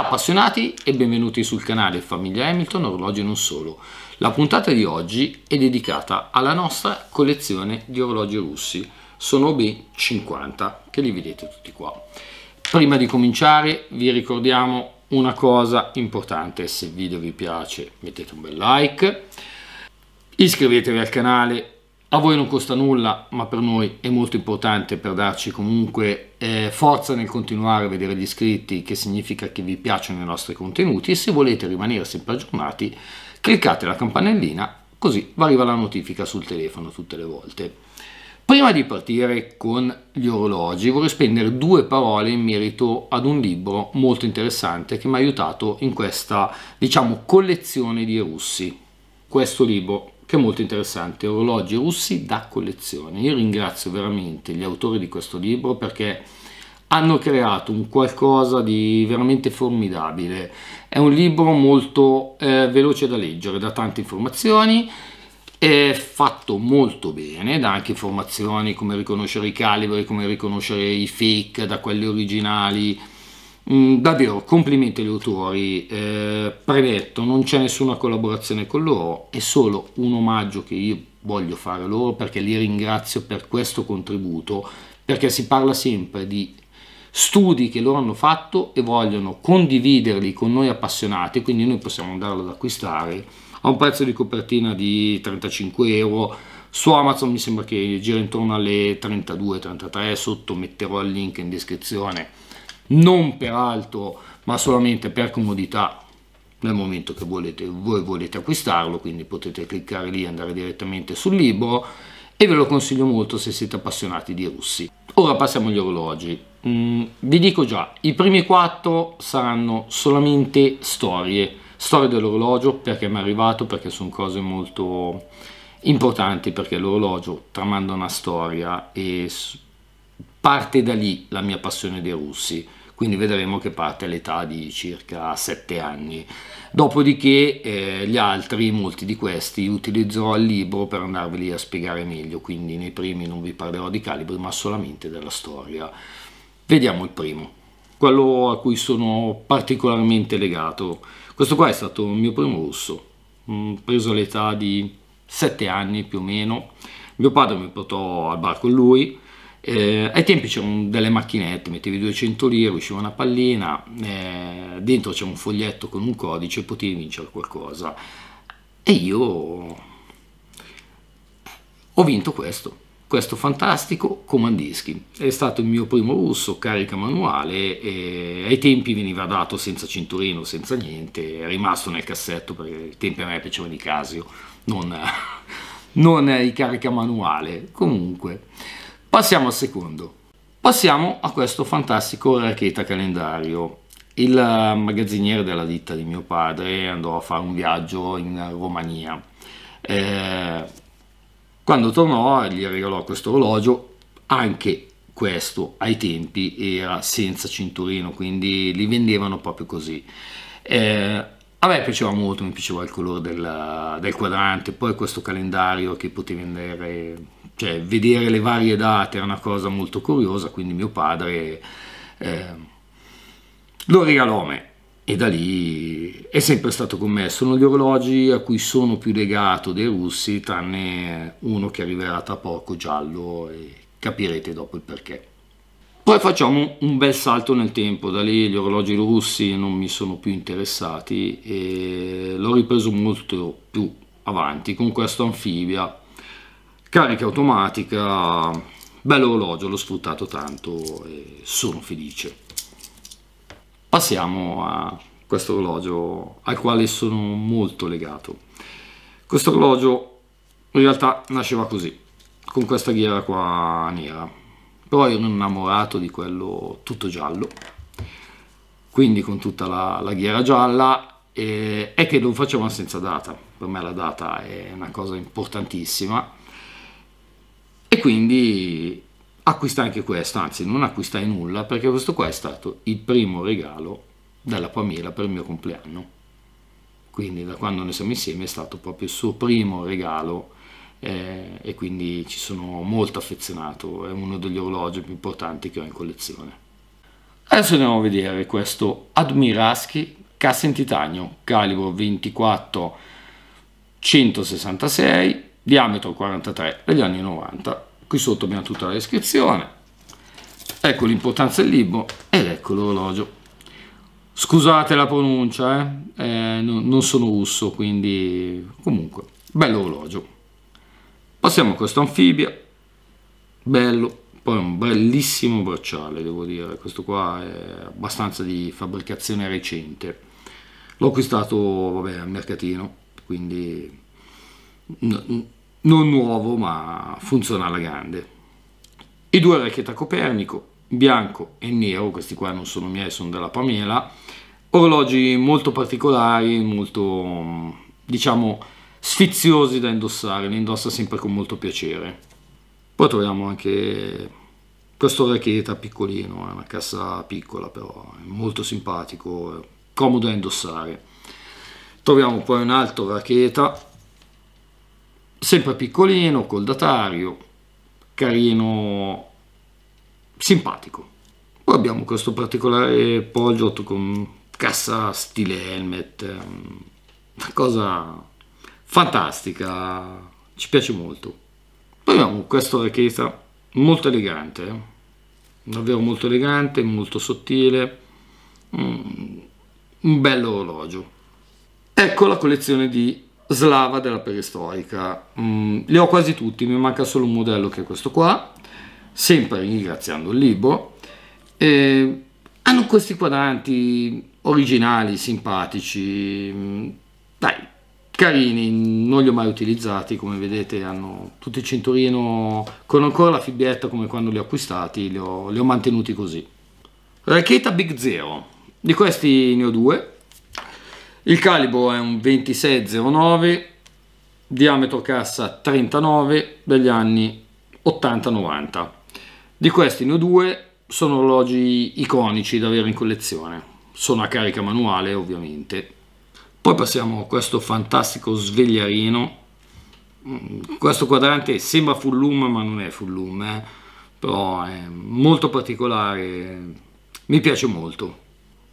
Ciao appassionati e benvenuti sul canale Famiglia Hamilton Orologi non solo. La puntata di oggi è dedicata alla nostra collezione di orologi russi. Sono ben 50 che li vedete tutti qua. Prima di cominciare vi ricordiamo una cosa importante, se il video vi piace mettete un bel like, iscrivetevi al canale a voi non costa nulla, ma per noi è molto importante per darci comunque eh, forza nel continuare a vedere gli iscritti, che significa che vi piacciono i nostri contenuti e se volete rimanere sempre aggiornati, cliccate la campanellina, così vi arriva la notifica sul telefono tutte le volte. Prima di partire con gli orologi vorrei spendere due parole in merito ad un libro molto interessante che mi ha aiutato in questa, diciamo, collezione di russi. Questo libro che è molto interessante, Orologi russi da collezione. Io ringrazio veramente gli autori di questo libro perché hanno creato un qualcosa di veramente formidabile. È un libro molto eh, veloce da leggere, da tante informazioni, è fatto molto bene, da anche informazioni come riconoscere i calibri, come riconoscere i fake da quelli originali, Mm, davvero complimenti agli autori, eh, premetto non c'è nessuna collaborazione con loro, è solo un omaggio che io voglio fare loro perché li ringrazio per questo contributo, perché si parla sempre di studi che loro hanno fatto e vogliono condividerli con noi appassionati, quindi noi possiamo andarlo ad acquistare a un prezzo di copertina di 35 euro, su Amazon mi sembra che gira intorno alle 32-33, sotto metterò il link in descrizione non per altro ma solamente per comodità nel momento che volete, voi volete acquistarlo quindi potete cliccare lì e andare direttamente sul libro e ve lo consiglio molto se siete appassionati di russi ora passiamo agli orologi mm, vi dico già i primi quattro saranno solamente storie storie dell'orologio perché mi è arrivato perché sono cose molto importanti perché l'orologio tramanda una storia e parte da lì la mia passione dei russi quindi vedremo che parte all'età di circa 7 anni. Dopodiché eh, gli altri, molti di questi, utilizzerò il libro per andarveli a spiegare meglio, quindi nei primi non vi parlerò di calibri ma solamente della storia. Vediamo il primo, quello a cui sono particolarmente legato. Questo qua è stato il mio primo russo, mm, preso all'età di 7 anni più o meno. Mio padre mi portò al bar con lui, eh, ai tempi c'erano delle macchinette, mettevi 200 lire, usciva una pallina, eh, dentro c'era un foglietto con un codice, potevi vincere qualcosa. E io ho vinto questo, questo fantastico comandischi. È stato il mio primo russo, carica manuale, e ai tempi veniva dato senza cinturino, senza niente, è rimasto nel cassetto perché ai tempi a me piacevano i Casio, non, non i carica manuale. Comunque... Passiamo al secondo. Passiamo a questo fantastico Raketa Calendario. Il eh, magazziniere della ditta di mio padre andò a fare un viaggio in Romania. Eh, quando tornò gli regalò questo orologio, anche questo ai tempi era senza cinturino, quindi li vendevano proprio così. Eh, a me piaceva molto, mi piaceva il colore del, del quadrante, poi questo calendario che potevi vendere cioè vedere le varie date era una cosa molto curiosa, quindi mio padre eh, lo regalò a me e da lì è sempre stato con me. Sono gli orologi a cui sono più legato dei russi, tranne uno che arriverà tra poco, giallo, e capirete dopo il perché. Poi facciamo un bel salto nel tempo, da lì gli orologi russi non mi sono più interessati e l'ho ripreso molto più avanti con questo anfibia carica automatica, bello orologio, l'ho sfruttato tanto e sono felice. Passiamo a questo orologio al quale sono molto legato. Questo orologio in realtà nasceva così, con questa ghiera qua nera, però ero innamorato di quello tutto giallo, quindi con tutta la, la ghiera gialla è che lo facevano senza data, per me la data è una cosa importantissima quindi acquistai anche questo, anzi non acquistai nulla perché questo qua è stato il primo regalo della Pamela per il mio compleanno. Quindi da quando ne siamo insieme è stato proprio il suo primo regalo eh, e quindi ci sono molto affezionato, è uno degli orologi più importanti che ho in collezione. Adesso andiamo a vedere questo Admiraschi cassa in titanio, calibro 24 166, diametro 43 degli anni 90 qui sotto abbiamo tutta la descrizione ecco l'importanza del libro ed ecco l'orologio scusate la pronuncia eh? Eh, no, non sono russo quindi comunque bello orologio passiamo a questo anfibia bello poi un bellissimo bracciale devo dire questo qua è abbastanza di fabbricazione recente l'ho acquistato vabbè al mercatino quindi non nuovo ma funziona alla grande. I due racchetta Copernico, bianco e nero, questi qua non sono miei, sono della Pamela, orologi molto particolari, molto diciamo sfiziosi da indossare, li indossa sempre con molto piacere. Poi troviamo anche questo racchetta piccolino, è una cassa piccola però, è molto simpatico, comodo da indossare. Troviamo poi un altro racchetta sempre piccolino, col datario, carino, simpatico. Poi abbiamo questo particolare Polgiot con cassa stile helmet, ehm, una cosa fantastica, ci piace molto. Poi abbiamo questa orecchietta molto elegante, eh. davvero molto elegante, molto sottile, mm, un bello orologio. Ecco la collezione di slava della perestroica. Mm, li ho quasi tutti, mi manca solo un modello che è questo qua, sempre ringraziando il libro. Eh, hanno questi quadranti originali, simpatici, mm, dai, carini, non li ho mai utilizzati, come vedete hanno tutto il cinturino con ancora la fibretta come quando li ho acquistati, li ho, li ho mantenuti così. Racchetta Big Zero, di questi ne ho due, il calibro è un 2609, diametro cassa 39 degli anni 80-90. Di questi ne ho due, sono orologi iconici da avere in collezione, sono a carica manuale ovviamente. Poi passiamo a questo fantastico svegliarino, mm, questo quadrante sembra full loom ma non è full loom, eh? però è molto particolare, mi piace molto.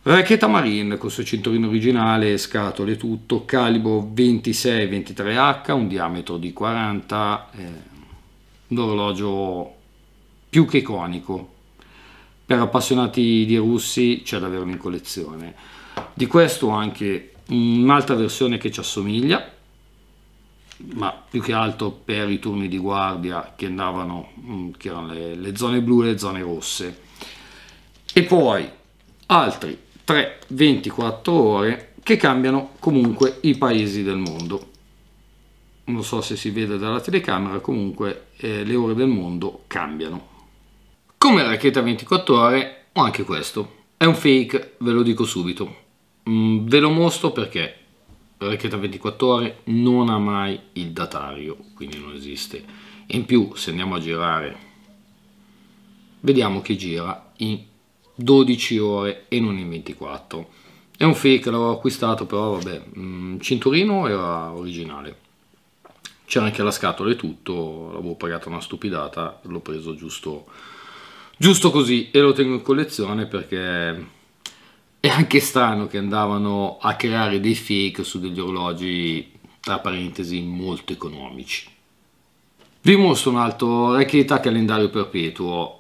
Racchetta Marine con suo cinturino originale, scatole tutto, calibro 26-23H, un diametro di 40, eh, un orologio più che iconico. Per appassionati di russi c'è da averlo in collezione. Di questo anche un'altra versione che ci assomiglia, ma più che altro per i turni di guardia che andavano, mm, che erano le, le zone blu e le zone rosse. E poi altri 3-24 ore che cambiano comunque i paesi del mondo. Non so se si vede dalla telecamera, comunque eh, le ore del mondo cambiano. Come la racchetta 24 ore ho anche questo. È un fake, ve lo dico subito. Mm, ve lo mostro perché la racchetta 24 ore non ha mai il datario, quindi non esiste. E in più, se andiamo a girare, vediamo che gira in 12 ore e non in 24 è un fake l'avevo acquistato però vabbè mm, cinturino era originale c'era anche la scatola e tutto l'avevo pagata una stupidata l'ho preso giusto giusto così e lo tengo in collezione perché è anche strano che andavano a creare dei fake su degli orologi tra parentesi molto economici vi mostro un altro racket a calendario perpetuo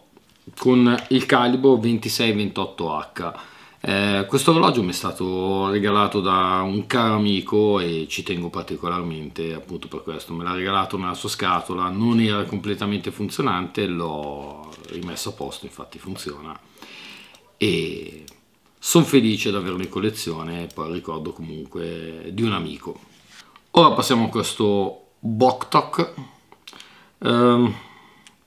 con il calibro 26-28H. Eh, questo orologio mi è stato regalato da un caro amico e ci tengo particolarmente appunto per questo, me l'ha regalato nella sua scatola, non era completamente funzionante, l'ho rimesso a posto, infatti funziona e sono felice di averlo in collezione, poi ricordo comunque di un amico. Ora passiamo a questo Boktok. Um,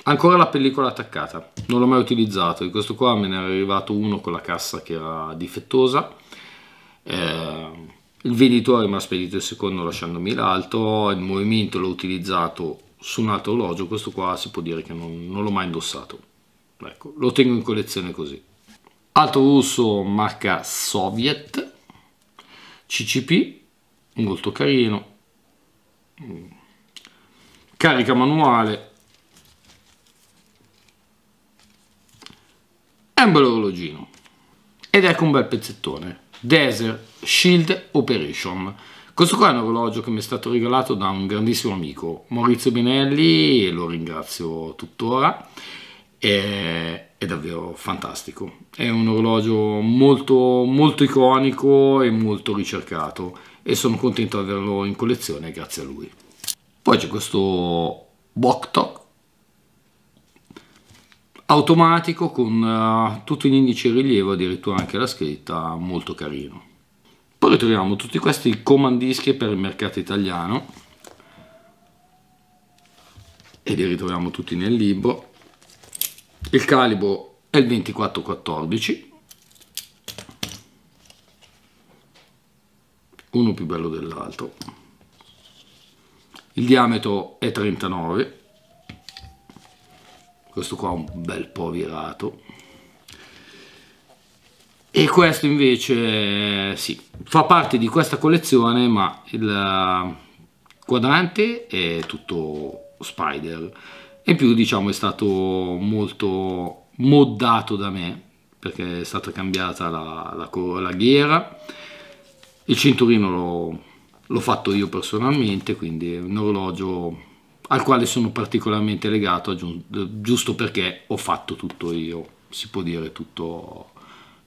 ancora la pellicola attaccata non l'ho mai utilizzato di questo qua me ne è arrivato uno con la cassa che era difettosa eh, il venditore mi ha spedito il secondo lasciandomi l'altro il movimento l'ho utilizzato su un altro orologio questo qua si può dire che non, non l'ho mai indossato ecco, lo tengo in collezione così altro russo marca Soviet CCP molto carino mm. carica manuale è un bel orologino ed ecco un bel pezzettone Desert Shield Operation questo qua è un orologio che mi è stato regalato da un grandissimo amico Maurizio Binelli e lo ringrazio tuttora è, è davvero fantastico è un orologio molto, molto iconico e molto ricercato e sono contento di averlo in collezione grazie a lui poi c'è questo Boktok automatico con uh, tutto in indice rilievo addirittura anche la scritta molto carino poi ritroviamo tutti questi comandischi per il mercato italiano e li ritroviamo tutti nel libro il calibro è il 2414 uno più bello dell'altro il diametro è 39 questo qua un bel po' virato e questo invece sì, fa parte di questa collezione ma il quadrante è tutto spider e in più diciamo è stato molto moddato da me perché è stata cambiata la, la, la ghiera il cinturino l'ho fatto io personalmente quindi è un orologio al quale sono particolarmente legato, giusto perché ho fatto tutto io, si può dire tutto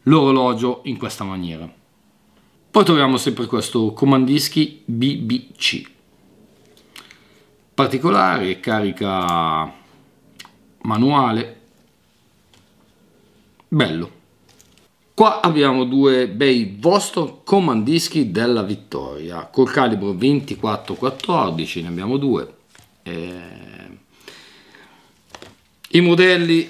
l'orologio in questa maniera. Poi troviamo sempre questo comandischi BBC, particolare, carica manuale, bello. Qua abbiamo due bei vostro comandischi della vittoria, col calibro 24-14 ne abbiamo due, eh, i modelli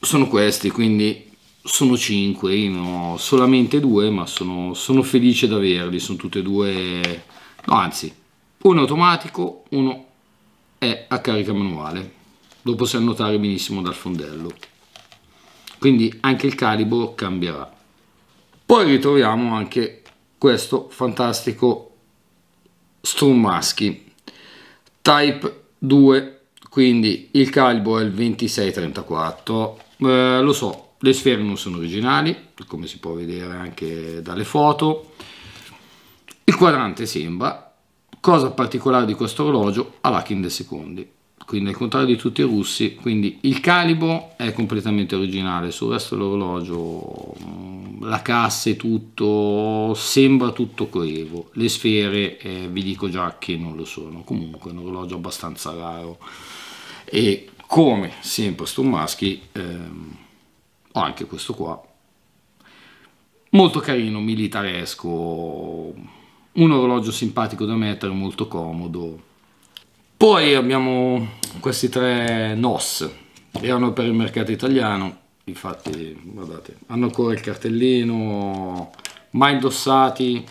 sono questi, quindi sono 5, io ne ho solamente due, ma sono, sono felice di averli, sono tutti e due, no anzi, uno è automatico, uno è a carica manuale, lo possiamo notare benissimo dal fondello, quindi anche il calibro cambierà. Poi ritroviamo anche questo fantastico Strummaschi Type 2, quindi il calibro è il 2634, eh, lo so, le sfere non sono originali, come si può vedere anche dalle foto, il quadrante sembra, cosa particolare di questo orologio ha la del secondi quindi al contrario di tutti i russi, quindi il calibro è completamente originale, sul resto dell'orologio, mm, la cassa e tutto, sembra tutto coevo, le sfere eh, vi dico già che non lo sono, comunque è un orologio abbastanza raro e come sempre Sturmaschi ehm, ho anche questo qua, molto carino, militaresco, un orologio simpatico da mettere, molto comodo, poi abbiamo questi tre NOS, erano per il mercato italiano, infatti guardate, hanno ancora il cartellino, mai indossati,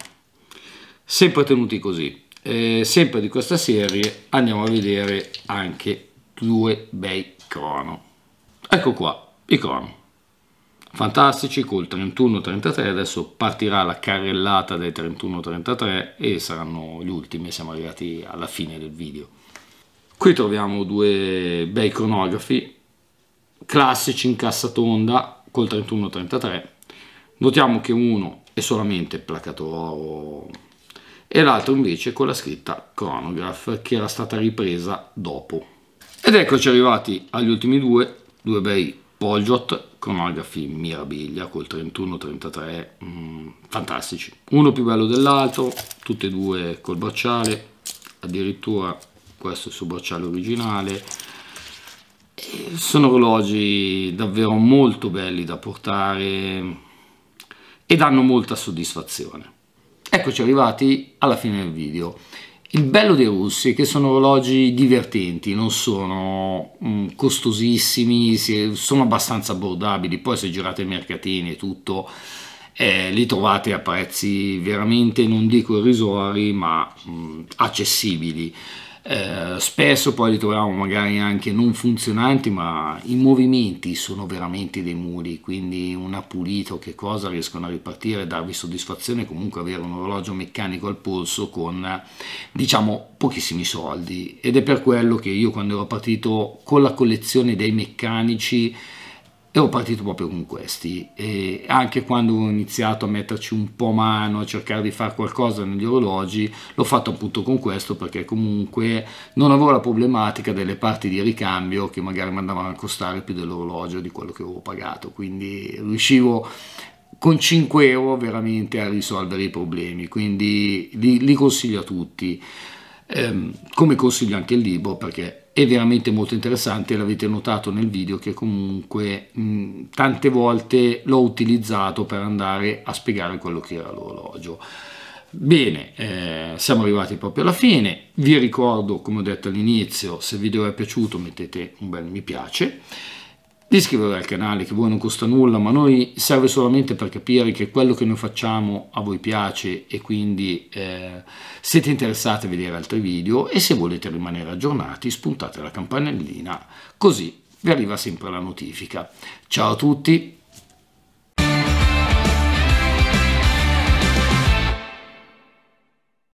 sempre tenuti così. Eh, sempre di questa serie andiamo a vedere anche due bei crono. Ecco qua, i crono. Fantastici col 31-33, adesso partirà la carrellata del 31-33 e saranno gli ultimi, siamo arrivati alla fine del video. Qui troviamo due bei cronografi classici in cassa tonda col 31-33. Notiamo che uno è solamente placato oro e l'altro invece con la scritta chronograph che era stata ripresa dopo. Ed eccoci arrivati agli ultimi due, due bei Polgiot cronografi mirabilia col 31-33, mm, fantastici. Uno più bello dell'altro, tutti e due col bracciale, addirittura questo è il suo bracciale originale sono orologi davvero molto belli da portare e danno molta soddisfazione eccoci arrivati alla fine del video il bello dei russi è che sono orologi divertenti, non sono mm, costosissimi, sono abbastanza abbordabili, poi se girate i mercatini e tutto eh, li trovate a prezzi veramente, non dico irrisori, ma mh, mm, accessibili. Eh, spesso poi li troviamo magari anche non funzionanti ma i movimenti sono veramente dei muri quindi una pulita o che cosa riescono a ripartire darvi soddisfazione comunque avere un orologio meccanico al polso con diciamo pochissimi soldi ed è per quello che io quando ero partito con la collezione dei meccanici ero partito proprio con questi e anche quando ho iniziato a metterci un po' mano, a cercare di fare qualcosa negli orologi, l'ho fatto appunto con questo perché comunque non avevo la problematica delle parti di ricambio che magari mi andavano a costare più dell'orologio di quello che avevo pagato, quindi riuscivo con 5 euro veramente a risolvere i problemi, quindi li, li consiglio a tutti, ehm, come consiglio anche il libro perché è veramente molto interessante l'avete notato nel video che comunque mh, tante volte l'ho utilizzato per andare a spiegare quello che era l'orologio bene eh, siamo arrivati proprio alla fine vi ricordo come ho detto all'inizio se il video vi è piaciuto mettete un bel mi piace di iscrivervi al canale che a voi non costa nulla ma a noi serve solamente per capire che quello che noi facciamo a voi piace e quindi eh, siete interessati a vedere altri video e se volete rimanere aggiornati spuntate la campanellina così vi arriva sempre la notifica. Ciao a tutti!